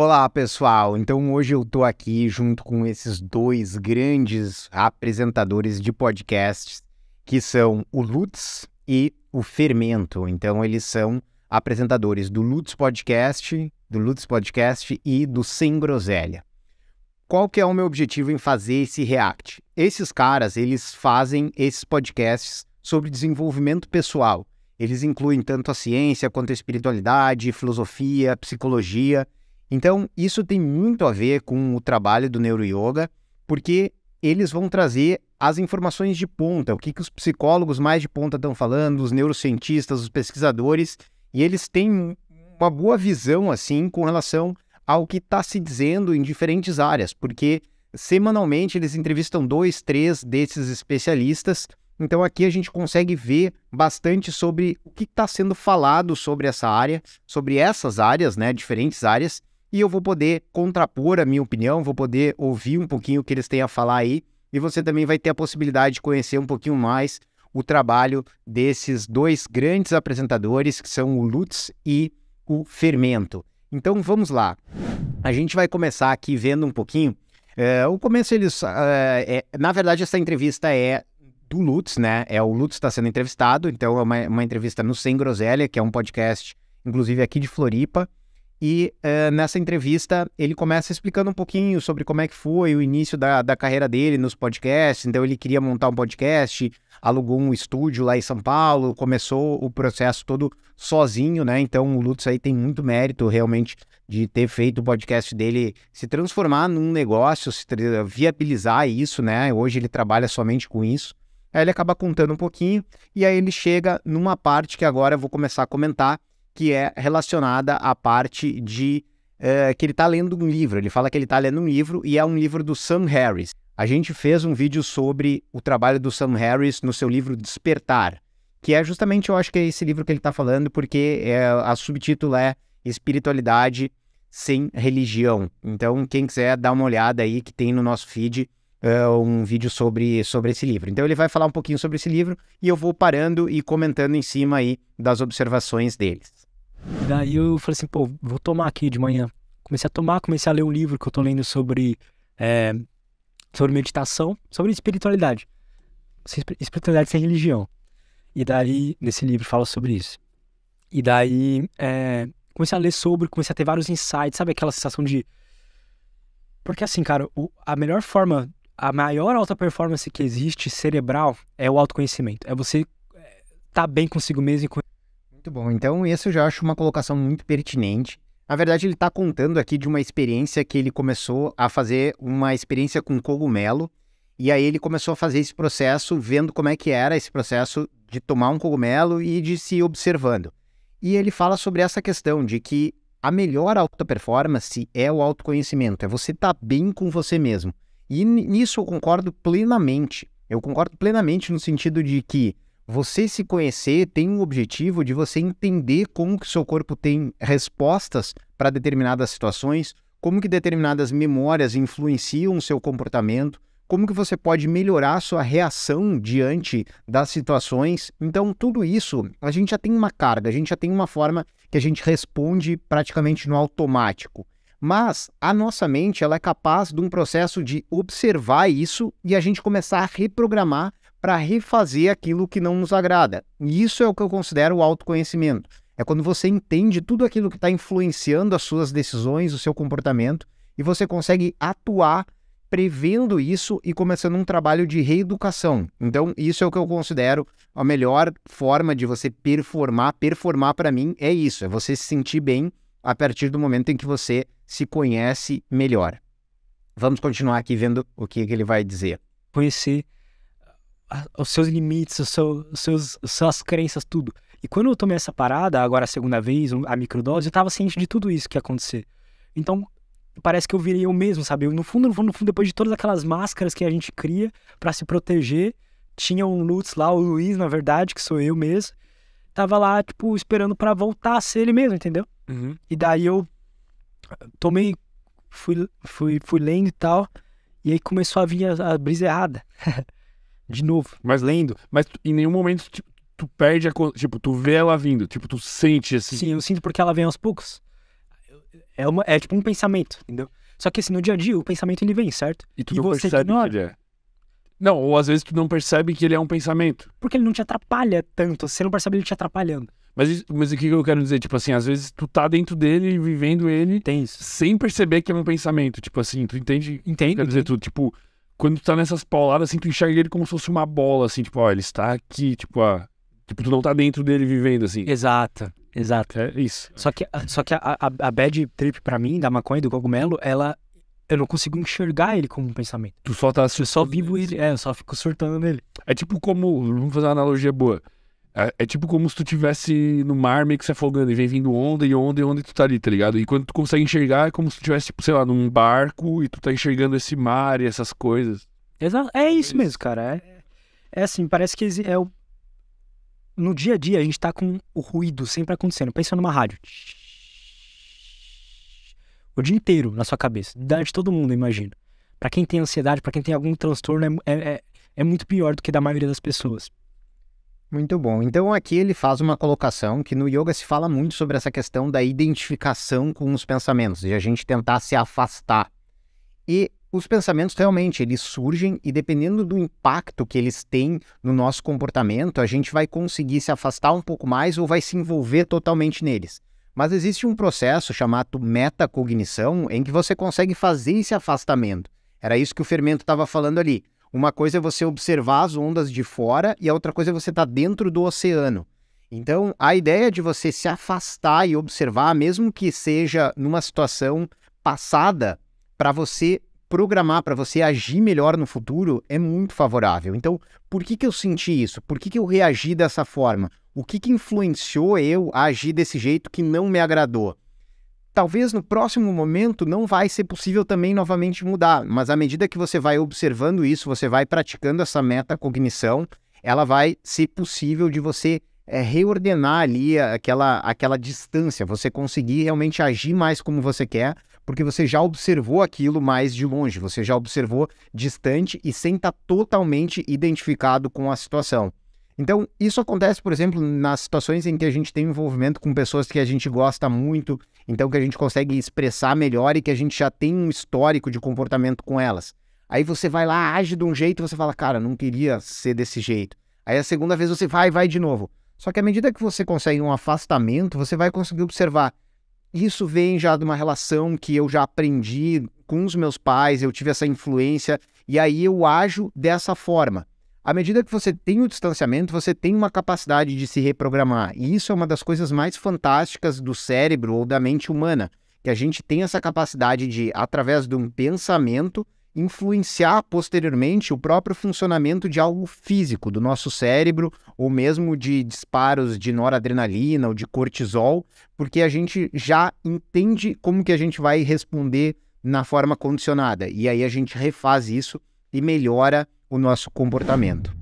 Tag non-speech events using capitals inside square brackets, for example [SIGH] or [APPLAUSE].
Olá, pessoal. Então hoje eu tô aqui junto com esses dois grandes apresentadores de podcasts, que são o Lutz e o Fermento. Então eles são apresentadores do Lutz Podcast, do Lutz Podcast e do Sem Groselha. Qual que é o meu objetivo em fazer esse react? Esses caras, eles fazem esses podcasts sobre desenvolvimento pessoal. Eles incluem tanto a ciência quanto a espiritualidade, filosofia, psicologia então, isso tem muito a ver com o trabalho do neuroyoga, porque eles vão trazer as informações de ponta, o que, que os psicólogos mais de ponta estão falando, os neurocientistas, os pesquisadores, e eles têm uma boa visão, assim, com relação ao que está se dizendo em diferentes áreas, porque semanalmente eles entrevistam dois, três desses especialistas. Então aqui a gente consegue ver bastante sobre o que está sendo falado sobre essa área, sobre essas áreas, né, diferentes áreas, e eu vou poder contrapor a minha opinião, vou poder ouvir um pouquinho o que eles têm a falar aí, e você também vai ter a possibilidade de conhecer um pouquinho mais o trabalho desses dois grandes apresentadores, que são o Lutz e o Fermento. Então vamos lá. A gente vai começar aqui vendo um pouquinho. É, o começo eles, é, é, na verdade, essa entrevista é do Lutz, né? É o Lutz está sendo entrevistado, então é uma, uma entrevista no Sem Groselha, que é um podcast, inclusive aqui de Floripa, e eh, nessa entrevista ele começa explicando um pouquinho sobre como é que foi o início da, da carreira dele nos podcasts. Então ele queria montar um podcast, alugou um estúdio lá em São Paulo, começou o processo todo sozinho, né? Então o Lutz aí tem muito mérito realmente de ter feito o podcast dele se transformar num negócio, se viabilizar isso, né? Hoje ele trabalha somente com isso. Aí ele acaba contando um pouquinho e aí ele chega numa parte que agora eu vou começar a comentar que é relacionada à parte de eh, que ele está lendo um livro. Ele fala que ele está lendo um livro e é um livro do Sam Harris. A gente fez um vídeo sobre o trabalho do Sam Harris no seu livro Despertar, que é justamente, eu acho que é esse livro que ele está falando, porque é, a subtítulo é Espiritualidade sem Religião. Então, quem quiser dar uma olhada aí, que tem no nosso feed é, um vídeo sobre, sobre esse livro. Então, ele vai falar um pouquinho sobre esse livro e eu vou parando e comentando em cima aí das observações deles. Daí eu falei assim, pô, vou tomar aqui de manhã. Comecei a tomar, comecei a ler um livro que eu tô lendo sobre, é, sobre meditação, sobre espiritualidade. Espiritualidade sem religião. E daí, nesse livro fala sobre isso. E daí, é, comecei a ler sobre, comecei a ter vários insights, sabe aquela sensação de. Porque assim, cara, o, a melhor forma, a maior alta performance que existe cerebral é o autoconhecimento. É você estar é, tá bem consigo mesmo e muito bom. Então, esse eu já acho uma colocação muito pertinente. Na verdade, ele está contando aqui de uma experiência que ele começou a fazer uma experiência com cogumelo. E aí ele começou a fazer esse processo, vendo como é que era esse processo de tomar um cogumelo e de se observando. E ele fala sobre essa questão de que a melhor alta performance é o autoconhecimento, é você estar tá bem com você mesmo. E nisso eu concordo plenamente. Eu concordo plenamente no sentido de que você se conhecer tem um objetivo de você entender como que seu corpo tem respostas para determinadas situações, como que determinadas memórias influenciam o seu comportamento, como que você pode melhorar sua reação diante das situações. Então, tudo isso, a gente já tem uma carga, a gente já tem uma forma que a gente responde praticamente no automático. Mas a nossa mente, ela é capaz de um processo de observar isso e a gente começar a reprogramar para refazer aquilo que não nos agrada. E isso é o que eu considero o autoconhecimento. É quando você entende tudo aquilo que está influenciando as suas decisões, o seu comportamento, e você consegue atuar prevendo isso e começando um trabalho de reeducação. Então, isso é o que eu considero a melhor forma de você performar. Performar para mim é isso, é você se sentir bem a partir do momento em que você se conhece melhor. Vamos continuar aqui vendo o que, que ele vai dizer. Conhecer os seus limites, os seus, os seus, suas crenças, tudo. E quando eu tomei essa parada, agora a segunda vez, a microdose, eu tava ciente de tudo isso que ia acontecer. Então, parece que eu virei eu mesmo, sabe? Eu, no fundo, no fundo, no fundo, depois de todas aquelas máscaras que a gente cria para se proteger, tinha um Lutz lá, o Luiz, na verdade, que sou eu mesmo, tava lá, tipo, esperando para voltar a ser ele mesmo, entendeu? Uhum. E daí eu tomei, fui, fui, fui lendo e tal, e aí começou a vir a, a brisa errada. [LAUGHS] de novo, mas lendo. Mas tu, em nenhum momento tipo, tu perde a. Tipo, tu vê ela vindo. Tipo, tu sente assim. Sim, eu sinto porque ela vem aos poucos. É, uma, é tipo um pensamento, entendeu? Só que assim, no dia a dia, o pensamento ele vem, certo? E tu e não percebe ignora. que ele é. Não, ou às vezes tu não percebe que ele é um pensamento. Porque ele não te atrapalha tanto. Você não percebe ele te atrapalhando. Mas, mas o que eu quero dizer? Tipo assim, às vezes tu tá dentro dele, vivendo ele. Tem isso. Sem perceber que é um pensamento. Tipo assim, tu entende? Entendo. Quer dizer, tu, tipo, quando tu tá nessas pauladas, assim, tu enxerga ele como se fosse uma bola, assim, tipo, ó, ele está aqui, tipo, ó, tipo, tu não tá dentro dele vivendo, assim. Exato, exato. É isso. Só que, só que a, a, a bad trip para mim, da maconha e do cogumelo, ela, eu não consigo enxergar ele como um pensamento. Tu só tá... Eu só vivo ele, é, eu só fico surtando nele. É tipo como, vamos fazer uma analogia boa. É, é, tipo como se tu tivesse no mar meio que se afogando e vem vindo onda e onda e onda e tu tá ali, tá ligado? E quando tu consegue enxergar é como se tu tivesse, tipo, sei lá, num barco e tu tá enxergando esse mar e essas coisas. Exato. É isso mesmo, cara. É, é assim, parece que é o... no dia a dia a gente tá com o ruído sempre acontecendo. Pensa numa rádio. O dia inteiro na sua cabeça. De todo mundo, imagina. Para quem tem ansiedade, para quem tem algum transtorno, é, é, é, é muito pior do que da maioria das pessoas. Muito bom. Então aqui ele faz uma colocação que no yoga se fala muito sobre essa questão da identificação com os pensamentos, de a gente tentar se afastar. E os pensamentos realmente eles surgem e dependendo do impacto que eles têm no nosso comportamento, a gente vai conseguir se afastar um pouco mais ou vai se envolver totalmente neles. Mas existe um processo chamado metacognição em que você consegue fazer esse afastamento. Era isso que o fermento estava falando ali. Uma coisa é você observar as ondas de fora e a outra coisa é você estar tá dentro do oceano. Então, a ideia é de você se afastar e observar, mesmo que seja numa situação passada, para você programar, para você agir melhor no futuro, é muito favorável. Então, por que, que eu senti isso? Por que, que eu reagi dessa forma? O que, que influenciou eu a agir desse jeito que não me agradou? talvez no próximo momento não vai ser possível também novamente mudar, mas à medida que você vai observando isso, você vai praticando essa metacognição, ela vai ser possível de você é, reordenar ali aquela, aquela distância, você conseguir realmente agir mais como você quer, porque você já observou aquilo mais de longe, você já observou distante e sem estar tá totalmente identificado com a situação. Então, isso acontece, por exemplo, nas situações em que a gente tem envolvimento com pessoas que a gente gosta muito então, que a gente consegue expressar melhor e que a gente já tem um histórico de comportamento com elas. Aí você vai lá, age de um jeito, e você fala, cara, não queria ser desse jeito. Aí a segunda vez você vai, e vai de novo. Só que à medida que você consegue um afastamento, você vai conseguir observar. Isso vem já de uma relação que eu já aprendi com os meus pais, eu tive essa influência, e aí eu ajo dessa forma. À medida que você tem o distanciamento, você tem uma capacidade de se reprogramar. E isso é uma das coisas mais fantásticas do cérebro ou da mente humana, que a gente tem essa capacidade de, através de um pensamento, influenciar posteriormente o próprio funcionamento de algo físico do nosso cérebro, ou mesmo de disparos de noradrenalina ou de cortisol, porque a gente já entende como que a gente vai responder na forma condicionada. E aí a gente refaz isso e melhora o nosso comportamento.